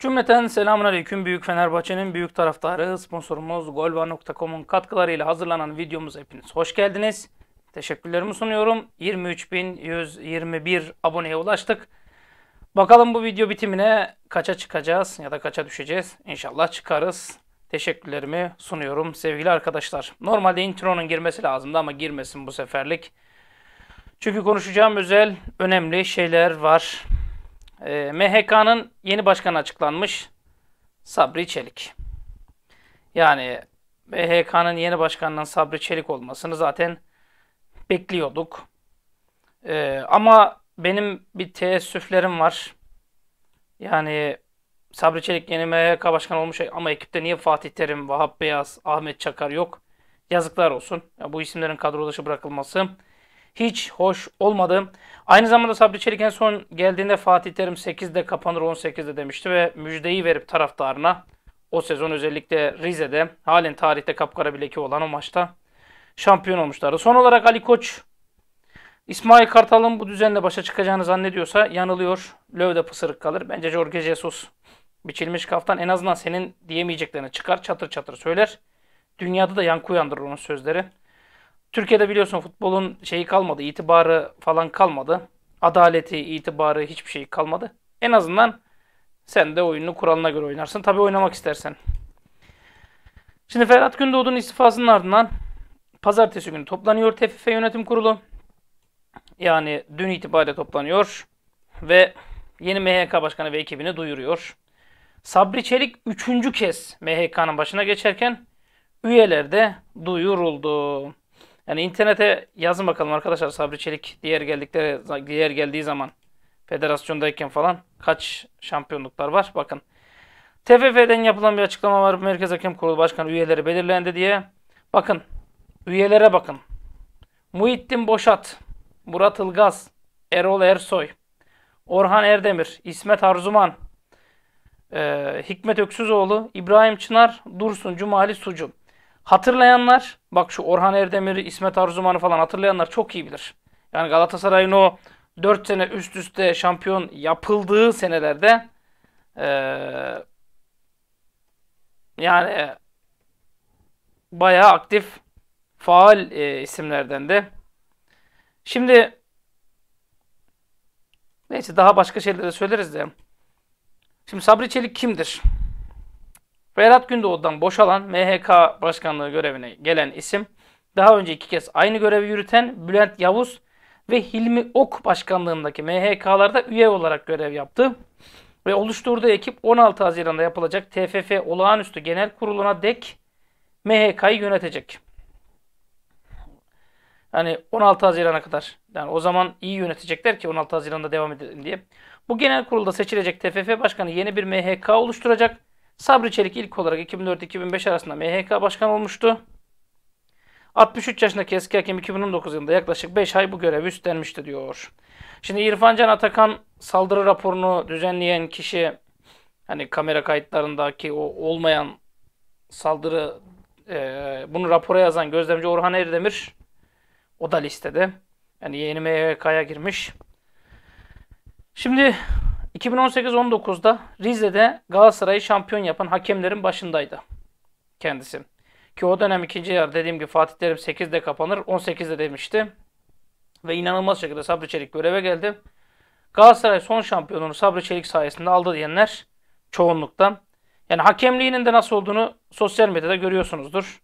Cümleten selamun aleyküm. Büyük Fenerbahçe'nin büyük taraftarı sponsorumuz golva.com'un katkılarıyla hazırlanan videomuza hepiniz hoş geldiniz. Teşekkürlerimi sunuyorum. 23.121 aboneye ulaştık. Bakalım bu video bitimine kaça çıkacağız ya da kaça düşeceğiz. İnşallah çıkarız. Teşekkürlerimi sunuyorum sevgili arkadaşlar. Normalde intronun girmesi lazımdı ama girmesin bu seferlik. Çünkü konuşacağım özel önemli şeyler var. E, ee, MHK'nın yeni başkanı açıklanmış. Sabri Çelik. Yani MHK'nın yeni başkanının Sabri Çelik olmasını zaten bekliyorduk. E, ama benim bir teessüflerim var. Yani Sabri Çelik yeni MHK başkanı olmuş ama ekipte niye Fatih Terim, Vahap Beyaz, Ahmet Çakar yok? Yazıklar olsun. Ya bu isimlerin kadro dışı bırakılması hiç hoş olmadı. Aynı zamanda Sabri Çelik en son geldiğinde Fatih Terim 8'de kapanır 18'de demişti ve müjdeyi verip taraftarına o sezon özellikle Rize'de halen tarihte kapkara bileki olan o maçta şampiyon olmuşlardı. Son olarak Ali Koç İsmail Kartal'ın bu düzenle başa çıkacağını zannediyorsa yanılıyor. Löv'de pısırık kalır. Bence Jorge Jesus biçilmiş kaftan en azından senin diyemeyeceklerini çıkar çatır çatır söyler. Dünyada da yankı uyandırır onun sözleri. Türkiye'de biliyorsun futbolun şeyi kalmadı, itibarı falan kalmadı. Adaleti, itibarı hiçbir şey kalmadı. En azından sen de oyunu kuralına göre oynarsın. Tabii oynamak istersen. Şimdi Ferhat Gündoğdu'nun istifasının ardından pazartesi günü toplanıyor TFF Yönetim Kurulu. Yani dün itibariyle toplanıyor ve yeni MHK Başkanı ve ekibini duyuruyor. Sabri Çelik 3. kez MHK'nın başına geçerken üyeler de duyuruldu. Yani internete yazın bakalım arkadaşlar Sabri Çelik diğer geldikleri diğer geldiği zaman federasyondayken falan kaç şampiyonluklar var bakın. TFF'den yapılan bir açıklama var. Merkez Hakem Kurulu Başkanı üyeleri belirlendi diye. Bakın üyelere bakın. Muhittin Boşat, Murat Ilgaz, Erol Ersoy, Orhan Erdemir, İsmet Arzuman, Hikmet Öksüzoğlu, İbrahim Çınar, Dursun Cumali Sucu. Hatırlayanlar, bak şu Orhan Erdemir'i, İsmet Arzuman'ı falan hatırlayanlar çok iyi bilir. Yani Galatasaray'ın o 4 sene üst üste şampiyon yapıldığı senelerde ee, yani e, bayağı aktif faal e, isimlerden de. Şimdi neyse daha başka şeyleri de söyleriz de. Şimdi Sabri Çelik kimdir? Ferhat Gündoğdu'dan boşalan MHK başkanlığı görevine gelen isim, daha önce iki kez aynı görevi yürüten Bülent Yavuz ve Hilmi Ok başkanlığındaki MHK'larda üye olarak görev yaptı. Ve oluşturduğu ekip 16 Haziran'da yapılacak TFF Olağanüstü Genel Kurulu'na dek MHK'yı yönetecek. Yani 16 Haziran'a kadar. Yani o zaman iyi yönetecekler ki 16 Haziran'da devam edelim diye. Bu genel kurulda seçilecek TFF başkanı yeni bir MHK oluşturacak Sabri Çelik ilk olarak 2004-2005 arasında MHK başkan olmuştu. 63 yaşındaki eski hakem 2019 yılında yaklaşık 5 ay bu görevi üstlenmişti diyor. Şimdi İrfan Can Atakan saldırı raporunu düzenleyen kişi hani kamera kayıtlarındaki o olmayan saldırı e, bunu rapora yazan gözlemci Orhan Erdemir o da listede. Yani yeni MHK'ya girmiş. Şimdi 2018-19'da Rize'de Galatasaray'ı şampiyon yapan hakemlerin başındaydı kendisi. Ki o dönem ikinci yarı dediğim gibi Fatih Terim 8'de kapanır 18'de demişti. Ve inanılmaz şekilde Sabri Çelik göreve geldi. Galatasaray son şampiyonunu Sabri Çelik sayesinde aldı diyenler çoğunluktan. Yani hakemliğinin de nasıl olduğunu sosyal medyada görüyorsunuzdur.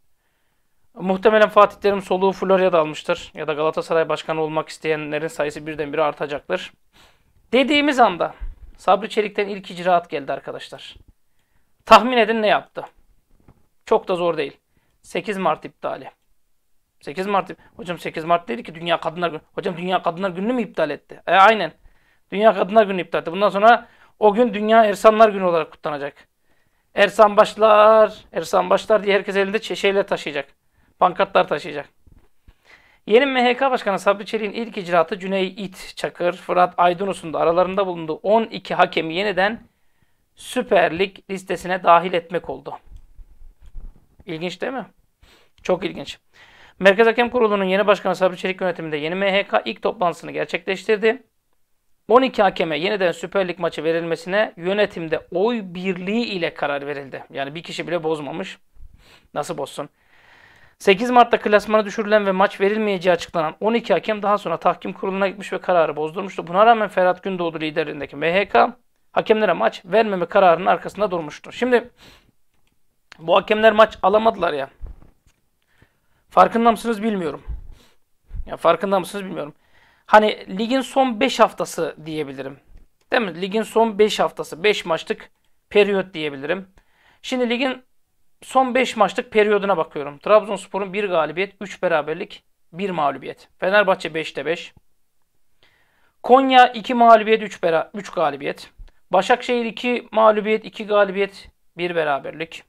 Muhtemelen Fatih Terim soluğu Florya'da almıştır. Ya da Galatasaray başkanı olmak isteyenlerin sayısı birdenbire artacaktır. Dediğimiz anda Sabri Çelik'ten ilk icraat geldi arkadaşlar. Tahmin edin ne yaptı? Çok da zor değil. 8 Mart iptali. 8 Mart. Hocam 8 Mart dedi ki Dünya Kadınlar Günü. Hocam Dünya Kadınlar Günü mü iptal etti? E aynen. Dünya Kadınlar Günü iptal etti. Bundan sonra o gün Dünya Ersanlar Günü olarak kutlanacak. Ersan başlar, Ersan başlar diye herkes elinde şeyler taşıyacak. Pankartlar taşıyacak. Yeni MHK Başkanı Sabri Çelik'in ilk icraatı Cüney İt, Çakır, Fırat Aydınus'un da aralarında bulunduğu 12 hakemi yeniden Süper Lig listesine dahil etmek oldu. İlginç değil mi? Çok ilginç. Merkez Hakem Kurulu'nun yeni başkanı Sabri Çelik yönetiminde yeni MHK ilk toplantısını gerçekleştirdi. 12 hakeme yeniden Süper Lig maçı verilmesine yönetimde oy birliği ile karar verildi. Yani bir kişi bile bozmamış. Nasıl bozsun? 8 Mart'ta klasmana düşürülen ve maç verilmeyeceği açıklanan 12 hakem daha sonra tahkim kuruluna gitmiş ve kararı bozdurmuştu. Buna rağmen Ferhat Gündoğdu liderliğindeki MHK hakemlere maç vermeme kararının arkasında durmuştu. Şimdi bu hakemler maç alamadılar ya. Farkında mısınız bilmiyorum. Ya farkında mısınız bilmiyorum. Hani ligin son 5 haftası diyebilirim. Değil mi? Ligin son 5 haftası. 5 maçlık periyot diyebilirim. Şimdi ligin son 5 maçlık periyoduna bakıyorum. Trabzonspor'un 1 galibiyet, 3 beraberlik, 1 mağlubiyet. Fenerbahçe 5'te 5. Konya 2 mağlubiyet, 3 bera 3 galibiyet. Başakşehir 2 mağlubiyet, 2 galibiyet, 1 beraberlik.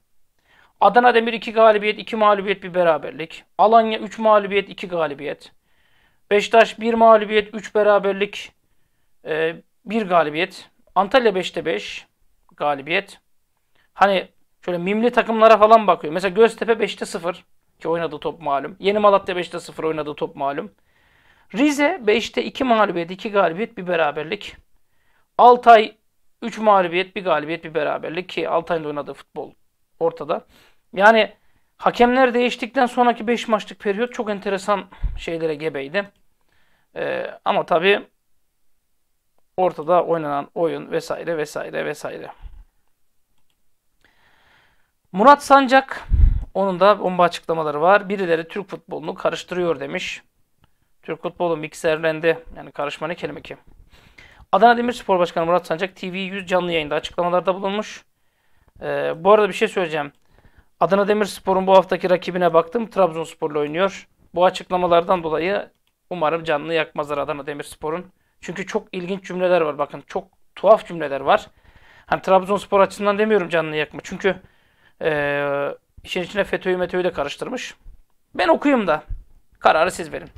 Adana Demir 2 galibiyet, 2 mağlubiyet, 1 beraberlik. Alanya 3 mağlubiyet, 2 galibiyet. Beşiktaş 1 mağlubiyet, 3 beraberlik, 1 e, galibiyet. Antalya 5'te 5 galibiyet. Hani Şöyle mimli takımlara falan bakıyor. Mesela Göztepe 5'te 0 ki oynadı top malum. Yeni Malatya 5'te 0 oynadı top malum. Rize 5'te 2 mağlubiyet, 2 galibiyet, bir beraberlik. Altay 3 mağlubiyet, bir galibiyet, bir beraberlik ki Altay'ın da oynadığı futbol ortada. Yani hakemler değiştikten sonraki 5 maçlık periyot çok enteresan şeylere gebeydi. Ee, ama tabii ortada oynanan oyun vesaire vesaire vesaire. Murat Sancak onun da bomba açıklamaları var. Birileri Türk futbolunu karıştırıyor demiş. Türk futbolu mikserlendi. Yani karışma ne kelime ki? Adana Demirspor Başkanı Murat Sancak TV 100 canlı yayında açıklamalarda bulunmuş. Ee, bu arada bir şey söyleyeceğim. Adana Demirspor'un bu haftaki rakibine baktım. Trabzonspor'la oynuyor. Bu açıklamalardan dolayı umarım canlı yakmazlar Adana Demirspor'un. Çünkü çok ilginç cümleler var. Bakın çok tuhaf cümleler var. Hani Trabzonspor açısından demiyorum canlı yakma. Çünkü ee, işin içine FETÖ'yü METÖ'yü de karıştırmış. Ben okuyayım da kararı siz verin.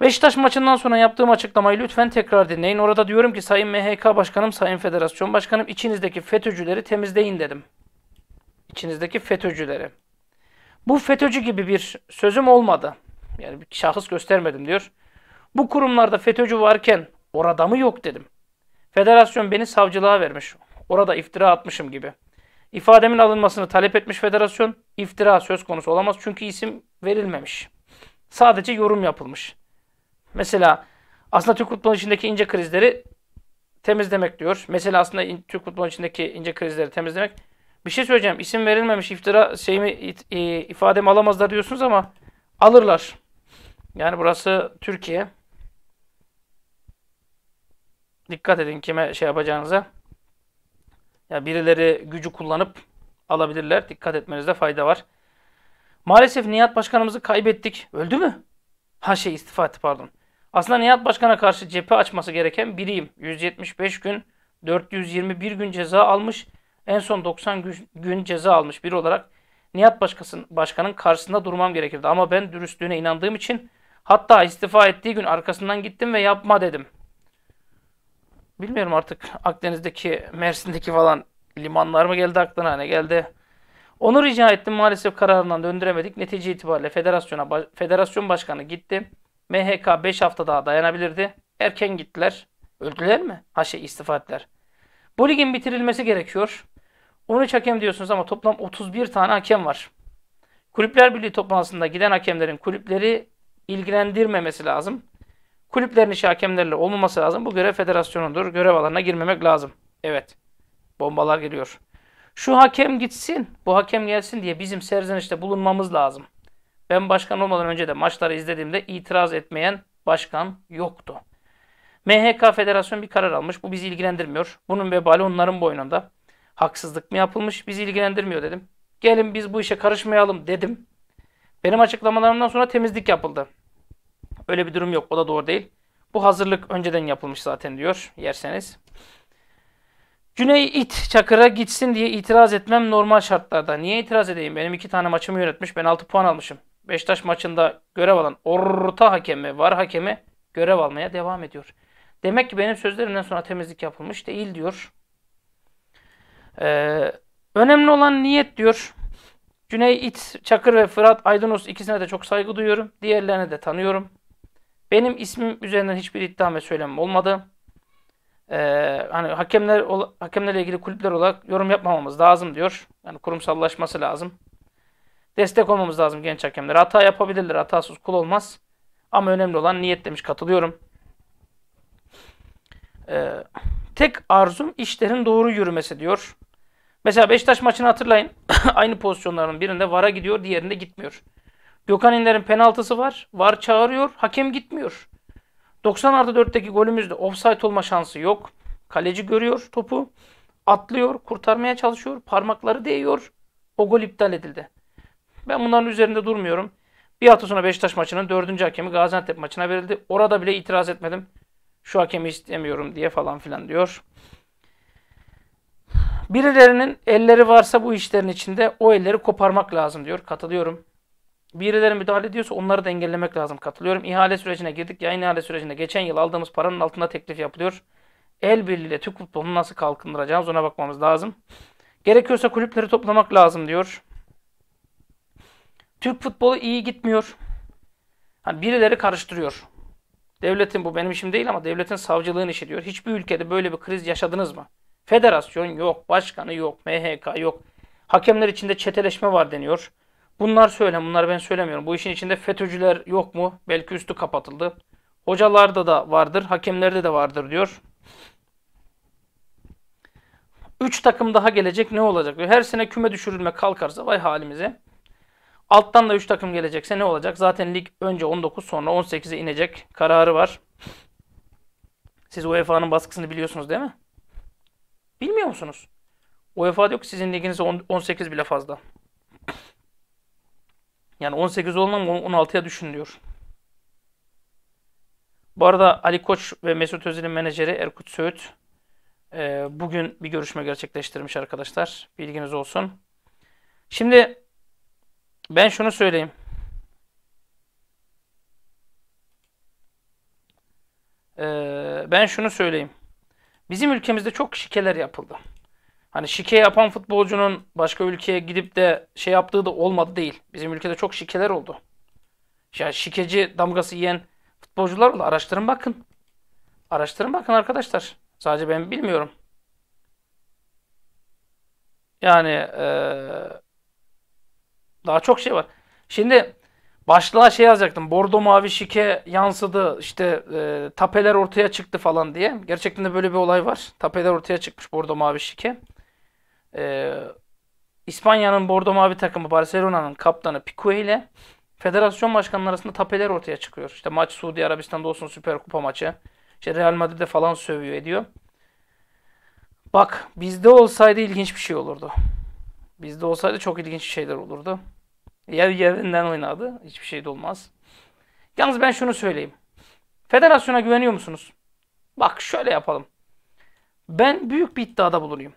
Beşiktaş maçından sonra yaptığım açıklamayı lütfen tekrar dinleyin. Orada diyorum ki Sayın MHK Başkanım, Sayın Federasyon Başkanım içinizdeki FETÖ'cüleri temizleyin dedim. İçinizdeki FETÖ'cüleri. Bu FETÖ'cü gibi bir sözüm olmadı. Yani bir şahıs göstermedim diyor. Bu kurumlarda FETÖ'cü varken orada mı yok dedim. Federasyon beni savcılığa vermiş. Orada iftira atmışım gibi.'' İfademin alınmasını talep etmiş federasyon iftira söz konusu olamaz çünkü isim verilmemiş. Sadece yorum yapılmış. Mesela aslında Türk futbolunun içindeki ince krizleri temizlemek diyor. Mesela aslında Türk futbolunun içindeki ince krizleri temizlemek. Bir şey söyleyeceğim. İsim verilmemiş iftira şeyimi e, ifademi alamazlar diyorsunuz ama alırlar. Yani burası Türkiye. Dikkat edin kime şey yapacağınıza. Ya birileri gücü kullanıp alabilirler. Dikkat etmenizde fayda var. Maalesef Nihat Başkanımızı kaybettik. Öldü mü? Ha şey istifa etti pardon. Aslında Nihat Başkan'a karşı cephe açması gereken biriyim. 175 gün, 421 gün ceza almış. En son 90 gün ceza almış biri olarak Nihat Başkasın, Başkan'ın karşısında durmam gerekirdi. Ama ben dürüstlüğüne inandığım için hatta istifa ettiği gün arkasından gittim ve yapma dedim. Bilmiyorum artık Akdeniz'deki, Mersin'deki falan limanlar mı geldi aklına ne geldi? Onu rica ettim maalesef kararından döndüremedik. Netice itibariyle federasyona federasyon başkanı gitti. MHK 5 hafta daha dayanabilirdi. Erken gittiler. Öldüler mi? Ha şey istifa ettiler. Bu ligin bitirilmesi gerekiyor. 13 hakem diyorsunuz ama toplam 31 tane hakem var. Kulüpler Birliği toplantısında giden hakemlerin kulüpleri ilgilendirmemesi lazım. Kulüplerin işi hakemlerle olmaması lazım. Bu görev federasyonudur. Görev alanına girmemek lazım. Evet. Bombalar geliyor. Şu hakem gitsin, bu hakem gelsin diye bizim serzenişte bulunmamız lazım. Ben başkan olmadan önce de maçları izlediğimde itiraz etmeyen başkan yoktu. MHK Federasyon bir karar almış. Bu bizi ilgilendirmiyor. Bunun vebali onların boynunda. Haksızlık mı yapılmış? Bizi ilgilendirmiyor dedim. Gelin biz bu işe karışmayalım dedim. Benim açıklamalarımdan sonra temizlik yapıldı. Öyle bir durum yok. O da doğru değil. Bu hazırlık önceden yapılmış zaten diyor yerseniz. Güney it Çakır'a gitsin diye itiraz etmem normal şartlarda. Niye itiraz edeyim? Benim iki tane maçımı yönetmiş. Ben 6 puan almışım. Beşiktaş maçında görev alan orta hakemi, var hakemi görev almaya devam ediyor. Demek ki benim sözlerimden sonra temizlik yapılmış değil diyor. Ee, önemli olan niyet diyor. Güney İt, Çakır ve Fırat Aydınos ikisine de çok saygı duyuyorum. Diğerlerini de tanıyorum. Benim ismim üzerinden hiçbir iddia ve söylemem olmadı. Ee, hani hakemler hakemlerle ilgili kulüpler olarak yorum yapmamamız lazım diyor. Yani kurumsallaşması lazım. Destek olmamız lazım genç hakemlere. Hata yapabilirler. Hatasız kul olmaz. Ama önemli olan niyet demiş. Katılıyorum. Ee, tek arzum işlerin doğru yürümesi diyor. Mesela Beşiktaş maçını hatırlayın. Aynı pozisyonların birinde VAR'a gidiyor, diğerinde gitmiyor. Gökhan İnler'in penaltısı var. Var çağırıyor. Hakem gitmiyor. 90 artı 4'teki golümüzde offside olma şansı yok. Kaleci görüyor topu. Atlıyor. Kurtarmaya çalışıyor. Parmakları değiyor. O gol iptal edildi. Ben bunların üzerinde durmuyorum. Bir hafta sonra Beşiktaş maçının dördüncü hakemi Gaziantep maçına verildi. Orada bile itiraz etmedim. Şu hakemi istemiyorum diye falan filan diyor. Birilerinin elleri varsa bu işlerin içinde o elleri koparmak lazım diyor. Katılıyorum birileri müdahale ediyorsa onları da engellemek lazım. Katılıyorum. İhale sürecine girdik. Yayın ihale sürecinde geçen yıl aldığımız paranın altında teklif yapılıyor. El birliğiyle Türk futbolunu nasıl kalkındıracağımız ona bakmamız lazım. Gerekiyorsa kulüpleri toplamak lazım diyor. Türk futbolu iyi gitmiyor. Hani birileri karıştırıyor. Devletin bu benim işim değil ama devletin savcılığın işi diyor. Hiçbir ülkede böyle bir kriz yaşadınız mı? Federasyon yok, başkanı yok, MHK yok. Hakemler içinde çeteleşme var deniyor. Bunlar söylem, bunları ben söylemiyorum. Bu işin içinde FETÖ'cüler yok mu? Belki üstü kapatıldı. Hocalarda da vardır, hakemlerde de vardır diyor. Üç takım daha gelecek ne olacak? Her sene küme düşürülme kalkarsa vay halimize. Alttan da 3 takım gelecekse ne olacak? Zaten lig önce 19 sonra 18'e inecek kararı var. Siz UEFA'nın baskısını biliyorsunuz değil mi? Bilmiyor musunuz? UEFA diyor ki sizin liginiz 18 bile fazla. Yani 18 olmam 16'ya düşün diyor. Bu arada Ali Koç ve Mesut Özil'in menajeri Erkut Söğüt e, bugün bir görüşme gerçekleştirmiş arkadaşlar. Bilginiz olsun. Şimdi ben şunu söyleyeyim. Ee, ben şunu söyleyeyim. Bizim ülkemizde çok şikeler yapıldı. Hani şike yapan futbolcunun başka ülkeye gidip de şey yaptığı da olmadı değil. Bizim ülkede çok şikeler oldu. Yani şikeci damgası yiyen futbolcular oldu. Araştırın bakın. Araştırın bakın arkadaşlar. Sadece ben bilmiyorum. Yani ee, daha çok şey var. Şimdi başlığa şey yazacaktım. Bordo mavi şike yansıdı. İşte e, tapeler ortaya çıktı falan diye. Gerçekten de böyle bir olay var. Tapeler ortaya çıkmış bordo mavi şike e, İspanya'nın Bordo Mavi takımı Barcelona'nın kaptanı Pique ile federasyon başkanları arasında tapeler ortaya çıkıyor. İşte maç Suudi Arabistan'da olsun Süper Kupa maçı. İşte Real Madrid'e falan sövüyor ediyor. Bak bizde olsaydı ilginç bir şey olurdu. Bizde olsaydı çok ilginç şeyler olurdu. Yer yerinden oynadı. Hiçbir şey de olmaz. Yalnız ben şunu söyleyeyim. Federasyona güveniyor musunuz? Bak şöyle yapalım. Ben büyük bir iddiada bulunayım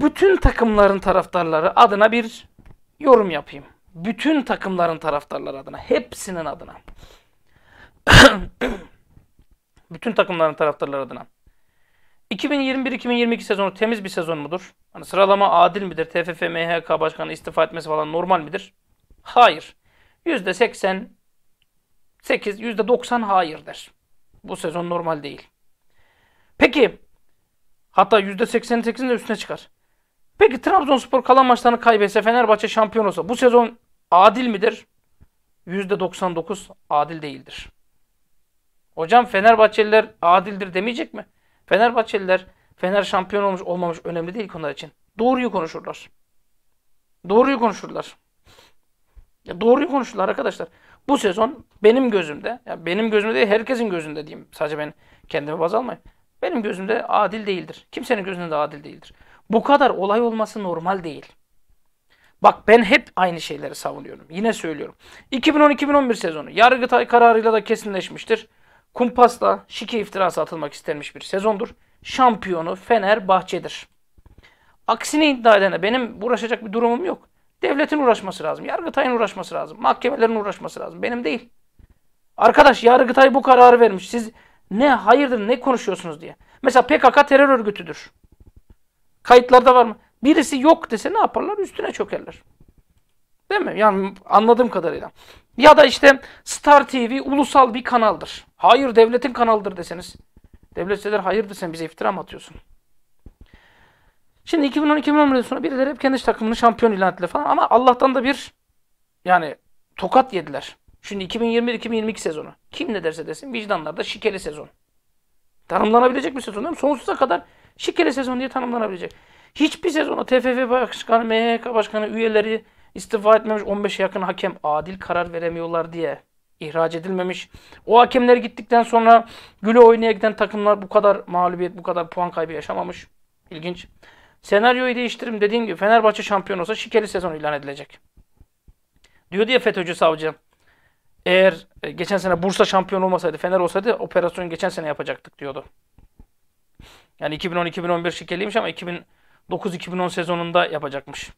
bütün takımların taraftarları adına bir yorum yapayım. Bütün takımların taraftarları adına, hepsinin adına. bütün takımların taraftarları adına. 2021-2022 sezonu temiz bir sezon mudur? Hani sıralama adil midir? TFF, MHK başkanı istifa etmesi falan normal midir? Hayır. %80 8, %90 hayır der. Bu sezon normal değil. Peki Hatta %88'in de üstüne çıkar. Peki Trabzonspor kalan maçlarını kaybetse Fenerbahçe şampiyon olsa bu sezon adil midir? %99 adil değildir. Hocam Fenerbahçeliler adildir demeyecek mi? Fenerbahçeliler Fener şampiyon olmuş olmamış önemli değil konular için. Doğruyu konuşurlar. Doğruyu konuşurlar. Ya doğruyu konuşurlar arkadaşlar. Bu sezon benim gözümde, ya benim gözümde değil herkesin gözünde diyeyim. Sadece ben kendimi baz almayayım. Benim gözümde adil değildir. Kimsenin gözünde de adil değildir. Bu kadar olay olması normal değil. Bak ben hep aynı şeyleri savunuyorum. Yine söylüyorum. 2010-2011 sezonu Yargıtay kararıyla da kesinleşmiştir. Kumpasla şike iftirası atılmak istenmiş bir sezondur. Şampiyonu Fenerbahçe'dir. Aksini iddia edene benim uğraşacak bir durumum yok. Devletin uğraşması lazım. Yargıtay'ın uğraşması lazım. Mahkemelerin uğraşması lazım. Benim değil. Arkadaş Yargıtay bu kararı vermiş. Siz ne hayırdır ne konuşuyorsunuz diye. Mesela PKK terör örgütüdür. Kayıtlarda var mı? Birisi yok dese ne yaparlar? Üstüne çökerler. Değil mi? Yani anladığım kadarıyla. Ya da işte Star TV ulusal bir kanaldır. Hayır devletin kanaldır deseniz. Devlet size der hayır desen bize iftira mı atıyorsun? Şimdi 2010-2011'den sonra birileri hep kendi takımını şampiyon ilan ettiler falan ama Allah'tan da bir yani tokat yediler. Şimdi 2021-2022 sezonu. Kim ne derse desin vicdanlarda şikeli sezon. Tanımlanabilecek bir sezon değil mi? Sonsuza kadar Şikere sezonu diye tanımlanabilecek. Hiçbir sezonu TFF Başkanı, MHK Başkanı üyeleri istifa etmemiş 15'e yakın hakem adil karar veremiyorlar diye ihraç edilmemiş. O hakemler gittikten sonra güle oynaya giden takımlar bu kadar mağlubiyet, bu kadar puan kaybı yaşamamış. İlginç. Senaryoyu değiştirim dediğim gibi Fenerbahçe şampiyon olsa şikeli sezonu ilan edilecek. Diyor diye FETÖ'cü savcı. Eğer e, geçen sene Bursa şampiyon olmasaydı, Fener olsaydı operasyonu geçen sene yapacaktık diyordu. Yani 2010-2011 şikeliymiş ama 2009-2010 sezonunda yapacakmış.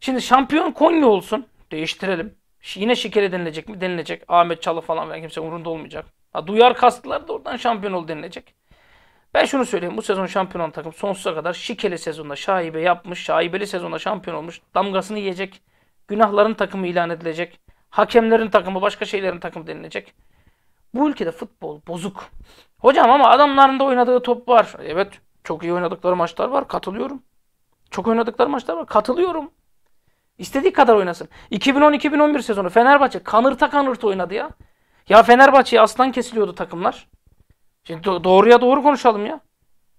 Şimdi şampiyon Konya olsun. Değiştirelim. Yine şikeli denilecek mi? Denilecek. Ahmet Çalı falan kimse umurunda olmayacak. Ha, duyar kastılar da oradan şampiyon ol denilecek. Ben şunu söyleyeyim. Bu sezon şampiyon olan takım sonsuza kadar şikeli sezonda şaibe yapmış. Şaibeli sezonda şampiyon olmuş. Damgasını yiyecek. Günahların takımı ilan edilecek. Hakemlerin takımı, başka şeylerin takımı denilecek. Bu ülkede futbol bozuk. Hocam ama adamların da oynadığı top var. Evet çok iyi oynadıkları maçlar var. Katılıyorum. Çok oynadıkları maçlar var. Katılıyorum. İstediği kadar oynasın. 2010-2011 sezonu Fenerbahçe kanırta kanırta oynadı ya. Ya Fenerbahçe'ye aslan kesiliyordu takımlar. Şimdi doğruya doğru konuşalım ya.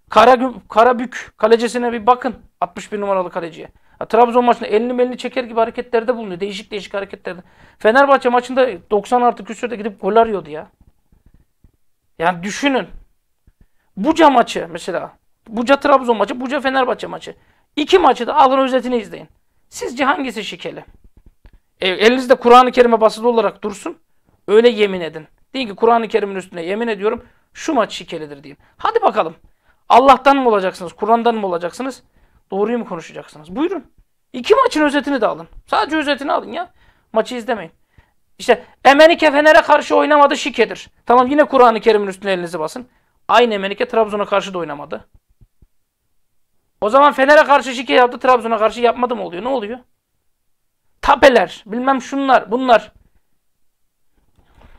Kara, Karabük kalecisine bir bakın. 61 numaralı kaleciye. Ya, Trabzon maçında elini elini çeker gibi hareketlerde bulunuyor. Değişik değişik hareketlerde. Fenerbahçe maçında 90 artı küsürde gidip gol arıyordu ya. Yani düşünün. Buca maçı mesela. Buca Trabzon maçı, Buca Fenerbahçe maçı. İki maçı da alın özetini izleyin. Sizce hangisi şikeli? E, elinizde Kur'an-ı Kerim'e basılı olarak dursun. Öyle yemin edin. Deyin ki Kur'an-ı Kerim'in üstüne yemin ediyorum şu maç şikelidir deyin. Hadi bakalım. Allah'tan mı olacaksınız? Kur'an'dan mı olacaksınız? Doğruyu mu konuşacaksınız? Buyurun. İki maçın özetini de alın. Sadece özetini alın ya. Maçı izlemeyin. İşte Emenike Fener'e karşı oynamadı şikedir. Tamam yine Kur'an-ı Kerim'in üstüne elinizi basın. Aynı Emenike Trabzon'a karşı da oynamadı. O zaman Fener'e karşı şike yaptı, Trabzon'a karşı yapmadı mı oluyor? Ne oluyor? Tapeler, bilmem şunlar, bunlar.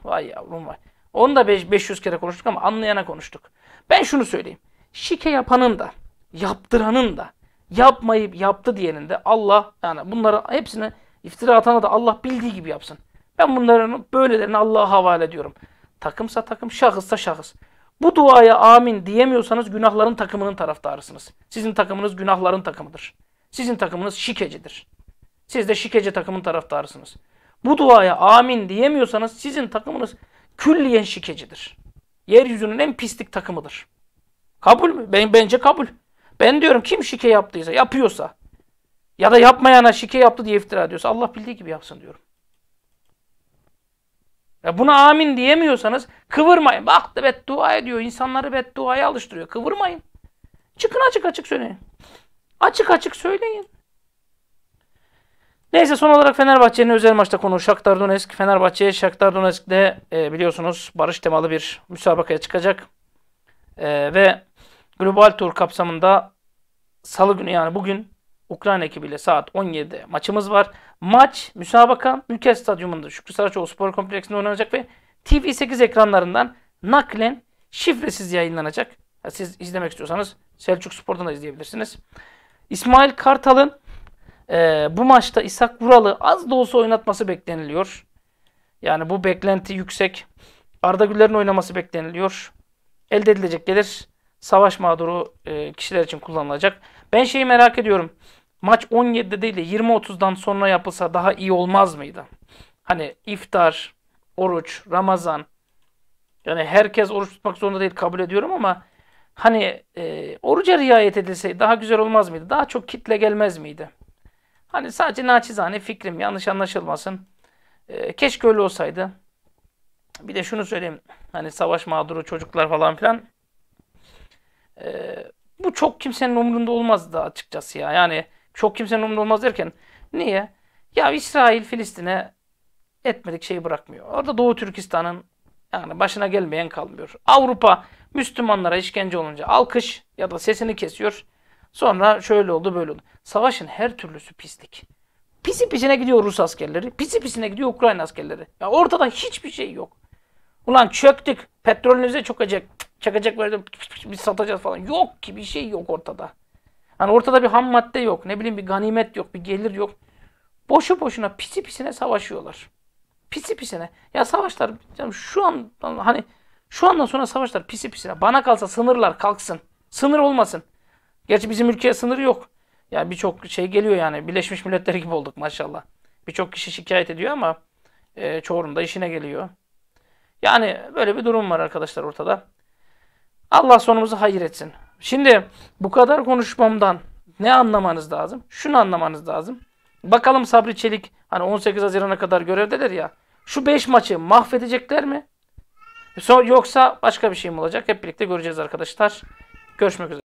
Vay yavrum vay. Onu da 500 kere konuştuk ama anlayana konuştuk. Ben şunu söyleyeyim. Şike yapanın da, yaptıranın da, yapmayıp yaptı diyenin de Allah, yani bunları hepsini iftira atana da Allah bildiği gibi yapsın. Ben bunların böylelerini Allah'a havale ediyorum. Takımsa takım, şahıssa şahıs. Bu duaya amin diyemiyorsanız günahların takımının taraftarısınız. Sizin takımınız günahların takımıdır. Sizin takımınız şikecidir. Siz de şikeci takımın taraftarısınız. Bu duaya amin diyemiyorsanız sizin takımınız külliyen şikecidir. Yeryüzünün en pislik takımıdır. Kabul mü? Ben, bence kabul. Ben diyorum kim şike yaptıysa, yapıyorsa ya da yapmayana şike yaptı diye iftira ediyorsa Allah bildiği gibi yapsın diyorum. Ya buna amin diyemiyorsanız kıvırmayın. Bak da beddua ediyor. İnsanları bedduaya alıştırıyor. Kıvırmayın. Çıkın açık açık söyleyin. Açık açık söyleyin. Neyse son olarak Fenerbahçe'nin özel maçta konu Shakhtar Donetsk. Fenerbahçe Shakhtar Donetsk'te e, biliyorsunuz barış temalı bir müsabakaya çıkacak. E, ve Global Tur kapsamında salı günü yani bugün Ukrayna ekibiyle saat 17'de maçımız var. Maç müsabaka ülke Stadyumunda Şükrü Saraçoğlu Spor Kompleksinde oynanacak ve TV8 ekranlarından naklen şifresiz yayınlanacak. Siz izlemek istiyorsanız Selçuk Spor'dan da izleyebilirsiniz. İsmail Kartal'ın e, bu maçta İshak Vural'ı az da olsa oynatması bekleniliyor. Yani bu beklenti yüksek. Arda Güler'in oynaması bekleniliyor. Elde edilecek gelir savaş mağduru e, kişiler için kullanılacak. Ben şeyi merak ediyorum maç 17'de değil de 20-30'dan sonra yapılsa daha iyi olmaz mıydı? Hani iftar, oruç, Ramazan. Yani herkes oruç tutmak zorunda değil kabul ediyorum ama hani e, oruca riayet edilseydi daha güzel olmaz mıydı? Daha çok kitle gelmez miydi? Hani sadece naçizane fikrim yanlış anlaşılmasın. E, keşke öyle olsaydı. Bir de şunu söyleyeyim. Hani savaş mağduru çocuklar falan filan. E, bu çok kimsenin umurunda olmazdı açıkçası ya. Yani çok kimsenin umurunda olmaz derken niye? Ya İsrail Filistin'e etmedik şeyi bırakmıyor. Orada Doğu Türkistan'ın yani başına gelmeyen kalmıyor. Avrupa Müslümanlara işkence olunca alkış ya da sesini kesiyor. Sonra şöyle oldu böyle oldu. Savaşın her türlüsü pislik. Pisi pisine gidiyor Rus askerleri. Pisi pisine gidiyor Ukrayna askerleri. Ya ortada hiçbir şey yok. Ulan çöktük. Petrolünüze çökecek. Çakacak verdim. biz satacağız falan. Yok ki bir şey yok ortada. Hani ortada bir ham madde yok. Ne bileyim bir ganimet yok. Bir gelir yok. Boşu boşuna pisi pisine savaşıyorlar. Pisi pisine. Ya savaşlar canım şu an hani şu andan sonra savaşlar pisi pisine. Bana kalsa sınırlar kalksın. Sınır olmasın. Gerçi bizim ülkeye sınır yok. Ya yani birçok şey geliyor yani. Birleşmiş Milletler gibi olduk maşallah. Birçok kişi şikayet ediyor ama e, çoğunun da işine geliyor. Yani böyle bir durum var arkadaşlar ortada. Allah sonumuzu hayır etsin. Şimdi bu kadar konuşmamdan ne anlamanız lazım? Şunu anlamanız lazım. Bakalım Sabri Çelik hani 18 Haziran'a kadar görevdedir ya. Şu 5 maçı mahvedecekler mi? E, yoksa başka bir şey mi olacak? Hep birlikte göreceğiz arkadaşlar. Görüşmek üzere.